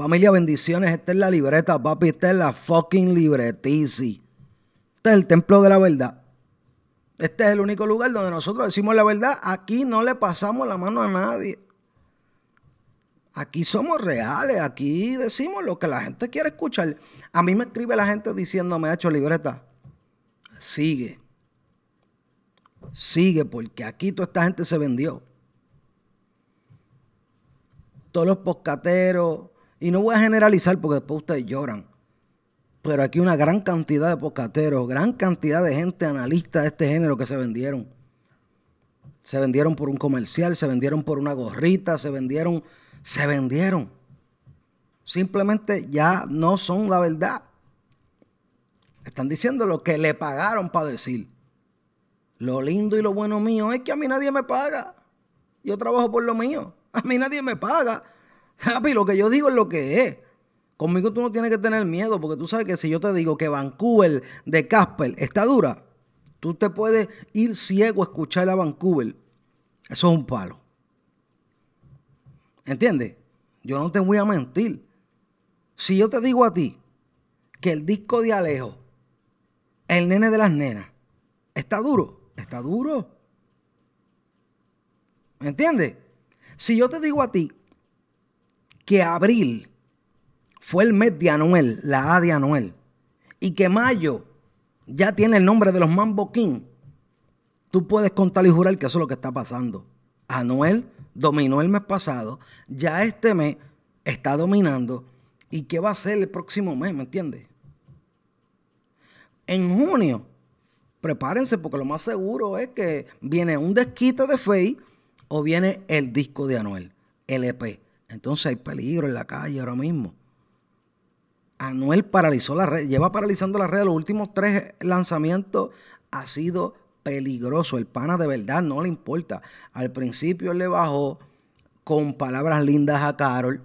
Familia, bendiciones. Esta es la libreta, papi. Esta es la fucking libretici. Este es el templo de la verdad. Este es el único lugar donde nosotros decimos la verdad. Aquí no le pasamos la mano a nadie. Aquí somos reales. Aquí decimos lo que la gente quiere escuchar. A mí me escribe la gente diciéndome, ha hecho libreta. Sigue. Sigue, porque aquí toda esta gente se vendió. Todos los poscateros, y no voy a generalizar porque después ustedes lloran. Pero aquí una gran cantidad de pocateros, gran cantidad de gente analista de este género que se vendieron. Se vendieron por un comercial, se vendieron por una gorrita, se vendieron, se vendieron. Simplemente ya no son la verdad. Están diciendo lo que le pagaron para decir. Lo lindo y lo bueno mío es que a mí nadie me paga. Yo trabajo por lo mío. A mí nadie me paga. Happy, lo que yo digo es lo que es. Conmigo tú no tienes que tener miedo, porque tú sabes que si yo te digo que Vancouver de Casper está dura, tú te puedes ir ciego a escuchar a Vancouver. Eso es un palo. ¿Entiendes? Yo no te voy a mentir. Si yo te digo a ti que el disco de Alejo, el nene de las nenas, está duro, está duro. ¿Me entiendes? Si yo te digo a ti que abril fue el mes de Anuel, la A de Anuel, y que mayo ya tiene el nombre de los Mambo King, tú puedes contar y jurar que eso es lo que está pasando. Anuel dominó el mes pasado, ya este mes está dominando, ¿y qué va a ser el próximo mes? ¿Me entiendes? En junio, prepárense porque lo más seguro es que viene un desquite de Faye o viene el disco de Anuel, LP. Entonces hay peligro en la calle ahora mismo. Anuel paralizó la red, lleva paralizando la red. Los últimos tres lanzamientos ha sido peligroso. El pana de verdad no le importa. Al principio le bajó con palabras lindas a Carol.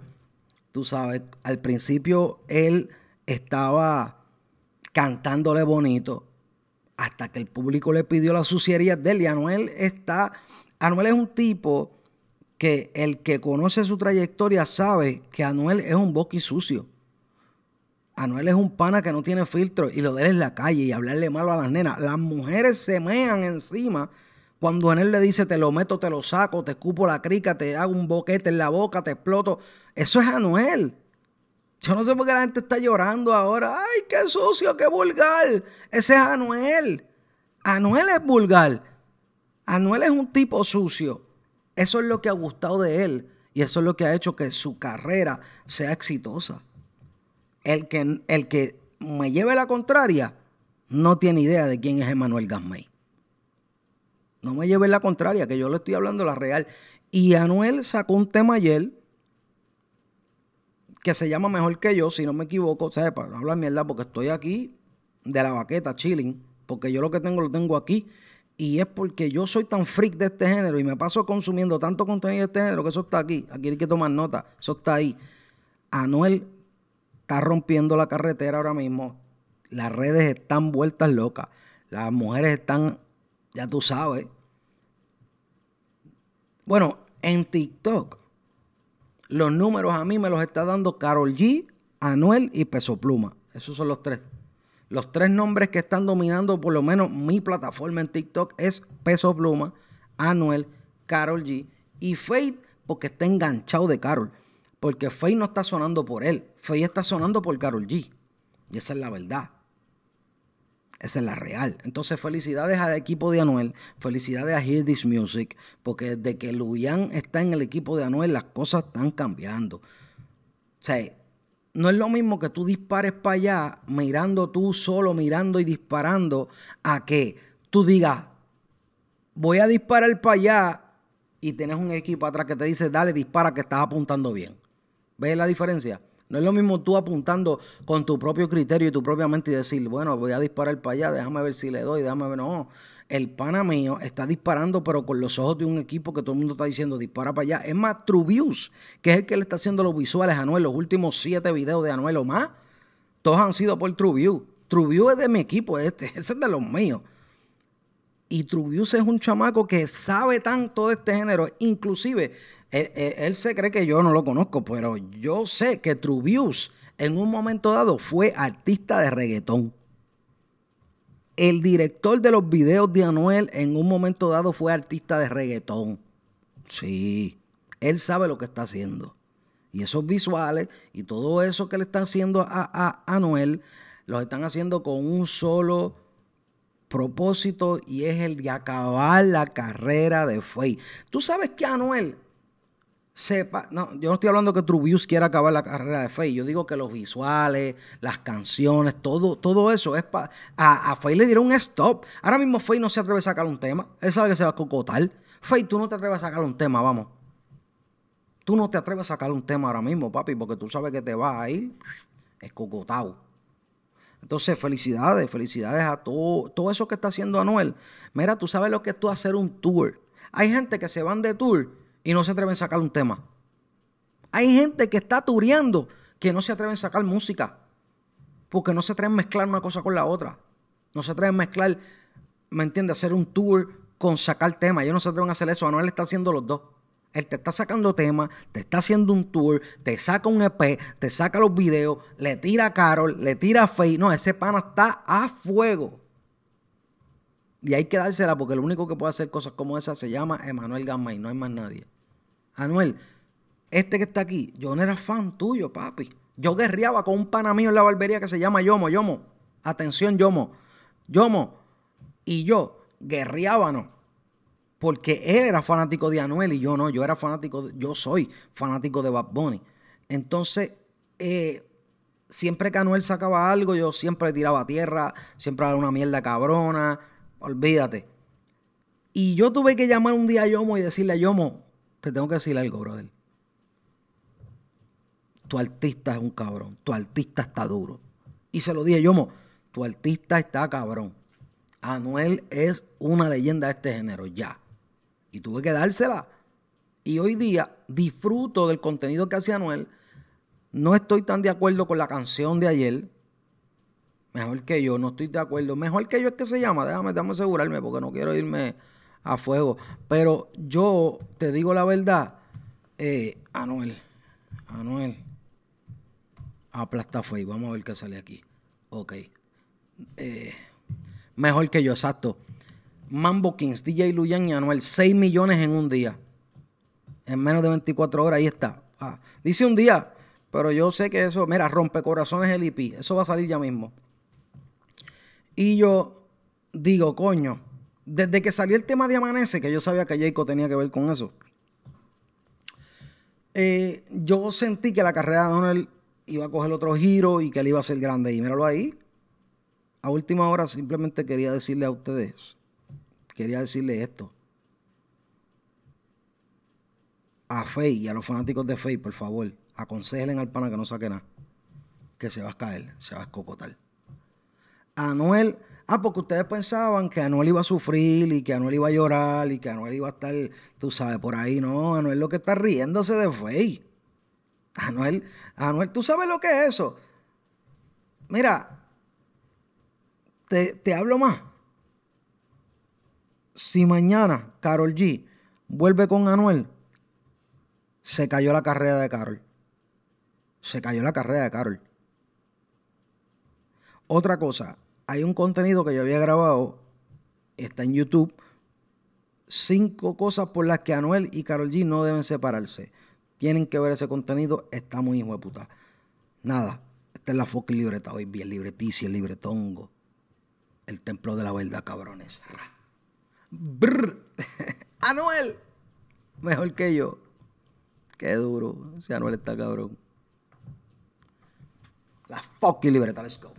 Tú sabes, al principio él estaba cantándole bonito hasta que el público le pidió la suciería de él. Y Anuel está. Anuel es un tipo que el que conoce su trayectoria sabe que Anuel es un boqui sucio. Anuel es un pana que no tiene filtro y lo de él la calle y hablarle malo a las nenas. Las mujeres se mean encima cuando Anuel le dice te lo meto, te lo saco, te escupo la crica, te hago un boquete en la boca, te exploto. Eso es Anuel. Yo no sé por qué la gente está llorando ahora. ¡Ay, qué sucio, qué vulgar! Ese es Anuel. Anuel es vulgar. Anuel es un tipo sucio. Eso es lo que ha gustado de él y eso es lo que ha hecho que su carrera sea exitosa. El que, el que me lleve la contraria no tiene idea de quién es Emanuel Gasmey. No me lleve la contraria, que yo le estoy hablando la real. Y Anuel sacó un tema ayer que se llama Mejor que yo, si no me equivoco, sepa, no hablar mierda, porque estoy aquí de la baqueta, chilling, porque yo lo que tengo lo tengo aquí y es porque yo soy tan freak de este género y me paso consumiendo tanto contenido de este género que eso está aquí. Aquí hay que tomar nota. Eso está ahí. Anuel está rompiendo la carretera ahora mismo. Las redes están vueltas locas. Las mujeres están, ya tú sabes. Bueno, en TikTok, los números a mí me los está dando Carol G, Anuel y Peso Pluma. Esos son los tres los tres nombres que están dominando por lo menos mi plataforma en TikTok es Peso Pluma, Anuel, Carol G y Faith porque está enganchado de Carol. Porque Faith no está sonando por él, Faith está sonando por Carol G. Y esa es la verdad. Esa es la real. Entonces, felicidades al equipo de Anuel, felicidades a Hear This Music, porque desde que Luyan está en el equipo de Anuel, las cosas están cambiando. O sea, no es lo mismo que tú dispares para allá, mirando tú solo, mirando y disparando, a que tú digas, voy a disparar para allá y tienes un equipo atrás que te dice, dale, dispara, que estás apuntando bien. ¿Ves la diferencia? No es lo mismo tú apuntando con tu propio criterio y tu propia mente y decir, bueno, voy a disparar para allá, déjame ver si le doy, déjame ver, no el pana mío está disparando, pero con los ojos de un equipo que todo el mundo está diciendo dispara para allá. Es más, Trubius, que es el que le está haciendo los visuales a Anuel, los últimos siete videos de Anuel o más, todos han sido por Trubius. Trubius es de mi equipo, este, ese es de los míos. Y Trubius es un chamaco que sabe tanto de este género. Inclusive, él, él, se cree que yo no lo conozco, pero yo sé que Trubius en un momento dado fue artista de reggaetón. El director de los videos de Anuel en un momento dado fue artista de reggaetón. Sí, él sabe lo que está haciendo. Y esos visuales y todo eso que le están haciendo a, Anuel, los están haciendo con un solo propósito y es el de acabar la carrera de Fey. Tú sabes que Anuel sepa, no, yo no estoy hablando que Trubius quiera acabar la carrera de Faye, yo digo que los visuales, las canciones, todo, todo eso es para... A, Faye le dieron un stop. Ahora mismo Faye no se atreve a sacar un tema, él sabe que se va a cocotar. Faye, tú no te atreves a sacar un tema, vamos. Tú no te atreves a sacar un tema ahora mismo, papi, porque tú sabes que te vas a ir escocotado. Entonces, felicidades, felicidades a todo, todo eso que está haciendo Anuel. Mira, tú sabes lo que es tú hacer un tour. Hay gente que se van de tour y no se atreven a sacar un tema. Hay gente que está tureando que no se atreven a sacar música porque no se atreven a mezclar una cosa con la otra. No se atreven a mezclar, ¿me entiendes? Hacer un tour con sacar tema. Ellos no se atreven a hacer eso. Anuel está haciendo los dos. Él te está sacando tema, te está haciendo un tour, te saca un EP, te saca los videos, le tira a Carol, le tira a Faye. No, ese pana está a fuego. Y hay que dársela porque el único que puede hacer cosas como esa se llama Emanuel y no hay más nadie. Anuel, este que está aquí, yo no era fan tuyo, papi. Yo guerreaba con un pana mío en la barbería que se llama Yomo, Yomo. Atención, Yomo. Yomo y yo no Porque él era fanático de Anuel y yo no, yo era fanático, yo soy fanático de Bad Bunny. Entonces, eh, siempre que Anuel sacaba algo, yo siempre tiraba tierra, siempre era una mierda cabrona, olvídate. Y yo tuve que llamar un día a Yomo y decirle a Yomo, te tengo que decir algo, brother. Tu artista es un cabrón. Tu artista está duro. Y se lo dije, mo. tu artista está cabrón. Anuel es una leyenda de este género, ya. Y tuve que dársela. Y hoy día disfruto del contenido que hace Anuel. No estoy tan de acuerdo con la canción de ayer. Mejor que yo, no estoy de acuerdo. Mejor que yo es que se llama. Déjame, déjame asegurarme porque no quiero irme a fuego. Pero yo te digo la verdad, eh, Anuel, Anuel, aplasta fe. Vamos a ver qué sale aquí. Ok. Eh, mejor que yo, exacto. Mambo Kings, DJ Luyan y Anuel, 6 millones en un día. En menos de 24 horas, ahí está. Ah, dice un día, pero yo sé que eso, mira, rompe corazones el IP, eso va a salir ya mismo. Y yo digo, coño, desde que salió el tema de Amanece, que yo sabía que Jayco tenía que ver con eso, eh, yo sentí que la carrera de Donald iba a coger otro giro y que él iba a ser grande. Y míralo ahí. A última hora simplemente quería decirle a ustedes, quería decirle esto. A Fey y a los fanáticos de Fey, por favor, aconsejen al pana que no saque nada. Que se va a caer, se va a escocotar. Noel... Ah, porque ustedes pensaban que Anuel iba a sufrir y que Anuel iba a llorar y que Anuel iba a estar, tú sabes, por ahí. No, Anuel lo que está riéndose de Fey. Anuel, Anuel, tú sabes lo que es eso. Mira, te, te hablo más. Si mañana Carol G vuelve con Anuel, se cayó la carrera de Carol. Se cayó la carrera de Carol. Otra cosa, hay un contenido que yo había grabado, está en YouTube, cinco cosas por las que Anuel y Carol G no deben separarse. Tienen que ver ese contenido, está muy hijo de puta. Nada, esta es la fucking libreta hoy, bien libreticia, el libretongo. El templo de la verdad, cabrones. Anuel, mejor que yo. Qué duro, si Anuel está cabrón. La fucking libreta, let's go.